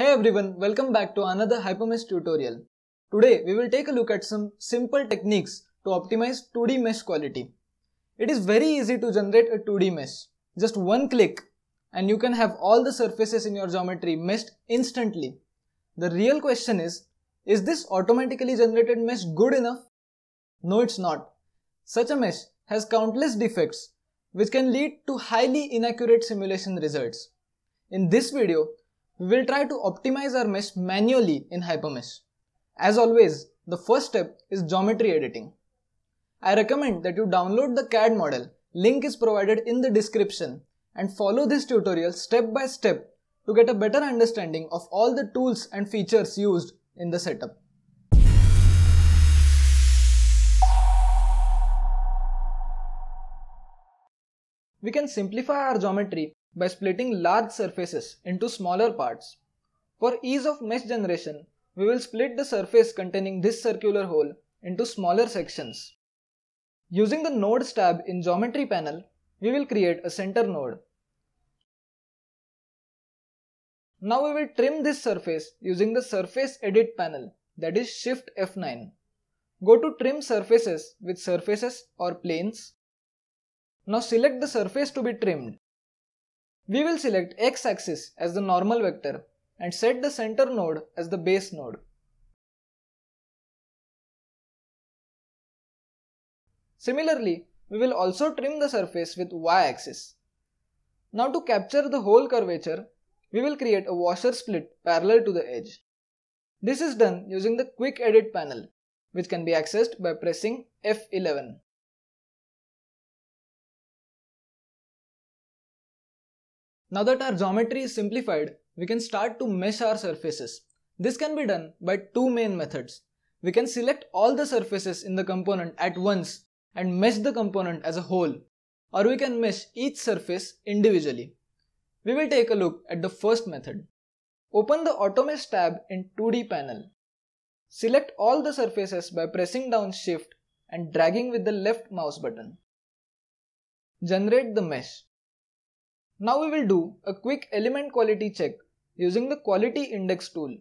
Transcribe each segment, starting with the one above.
Hey everyone, welcome back to another HyperMesh tutorial. Today we will take a look at some simple techniques to optimize 2D mesh quality. It is very easy to generate a 2D mesh. Just one click and you can have all the surfaces in your geometry meshed instantly. The real question is, is this automatically generated mesh good enough? No it's not. Such a mesh has countless defects which can lead to highly inaccurate simulation results. In this video, we will try to optimize our mesh manually in Hypermesh. As always, the first step is geometry editing. I recommend that you download the CAD model, link is provided in the description and follow this tutorial step by step to get a better understanding of all the tools and features used in the setup. We can simplify our geometry by splitting large surfaces into smaller parts. For ease of mesh generation, we will split the surface containing this circular hole into smaller sections. Using the Nodes tab in Geometry panel, we will create a center node. Now we will trim this surface using the Surface Edit panel that is Shift F9. Go to Trim Surfaces with Surfaces or Planes. Now select the surface to be trimmed. We will select x-axis as the normal vector and set the center node as the base node. Similarly, we will also trim the surface with y-axis. Now to capture the whole curvature, we will create a washer split parallel to the edge. This is done using the quick edit panel, which can be accessed by pressing F11. Now that our geometry is simplified, we can start to mesh our surfaces. This can be done by two main methods. We can select all the surfaces in the component at once and mesh the component as a whole, or we can mesh each surface individually. We will take a look at the first method. Open the Automesh tab in 2D panel. Select all the surfaces by pressing down shift and dragging with the left mouse button. Generate the mesh. Now we will do a quick element quality check using the quality index tool.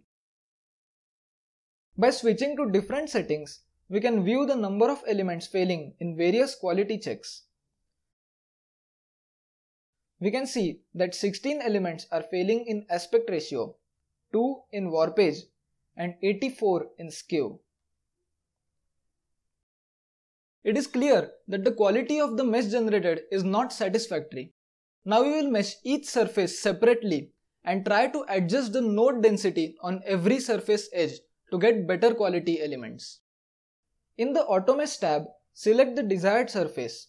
By switching to different settings, we can view the number of elements failing in various quality checks. We can see that 16 elements are failing in aspect ratio, 2 in warpage and 84 in skew. It is clear that the quality of the mesh generated is not satisfactory. Now we will mesh each surface separately and try to adjust the node density on every surface edge to get better quality elements. In the Automesh tab, select the desired surface.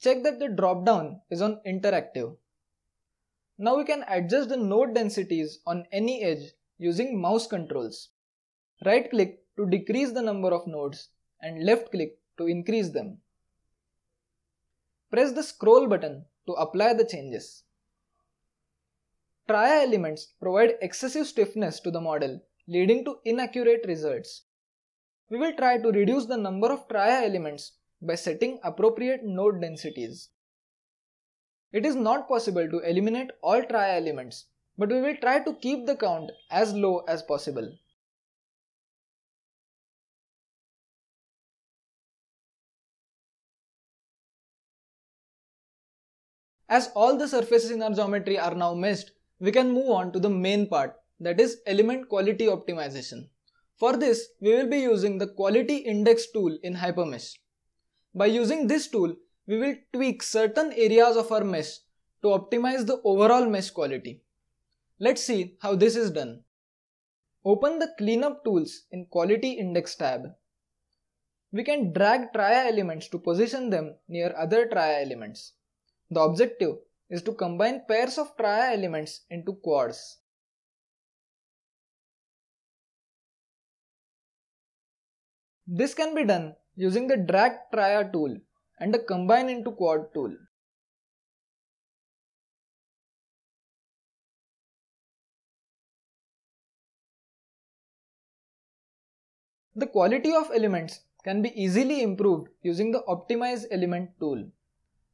Check that the drop-down is on Interactive. Now we can adjust the node densities on any edge using mouse controls. Right click to decrease the number of nodes and left click to increase them. Press the scroll button to apply the changes. Tria elements provide excessive stiffness to the model, leading to inaccurate results. We will try to reduce the number of tria elements by setting appropriate node densities. It is not possible to eliminate all tria elements, but we will try to keep the count as low as possible. As all the surfaces in our geometry are now meshed, we can move on to the main part that is element quality optimization. For this, we will be using the quality index tool in Hypermesh. By using this tool, we will tweak certain areas of our mesh to optimize the overall mesh quality. Let's see how this is done. Open the cleanup tools in quality index tab. We can drag tria elements to position them near other tria elements. The objective is to combine pairs of tria elements into quads. This can be done using the drag Tria tool and the combine into quad tool. The quality of elements can be easily improved using the optimize element tool.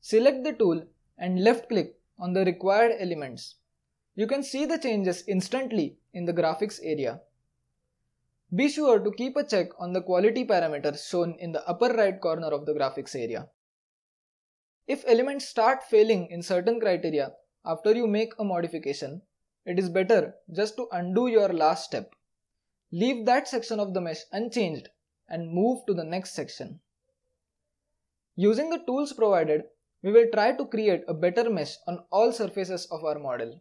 Select the tool and left click on the required elements. You can see the changes instantly in the graphics area. Be sure to keep a check on the quality parameters shown in the upper right corner of the graphics area. If elements start failing in certain criteria after you make a modification, it is better just to undo your last step. Leave that section of the mesh unchanged and move to the next section. Using the tools provided, we will try to create a better mesh on all surfaces of our model.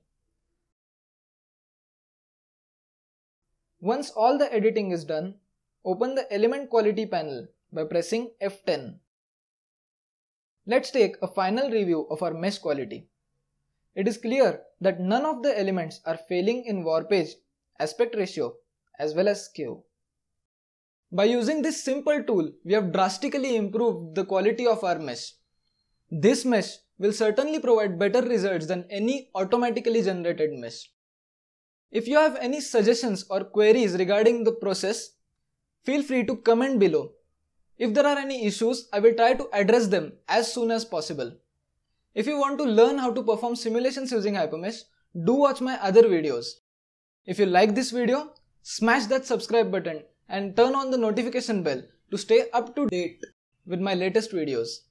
Once all the editing is done, open the element quality panel by pressing F10. Let's take a final review of our mesh quality. It is clear that none of the elements are failing in warpage, aspect ratio as well as skew. By using this simple tool, we have drastically improved the quality of our mesh. This mesh will certainly provide better results than any automatically generated mesh. If you have any suggestions or queries regarding the process, feel free to comment below. If there are any issues, I will try to address them as soon as possible. If you want to learn how to perform simulations using Hypermesh, do watch my other videos. If you like this video, smash that subscribe button and turn on the notification bell to stay up to date with my latest videos.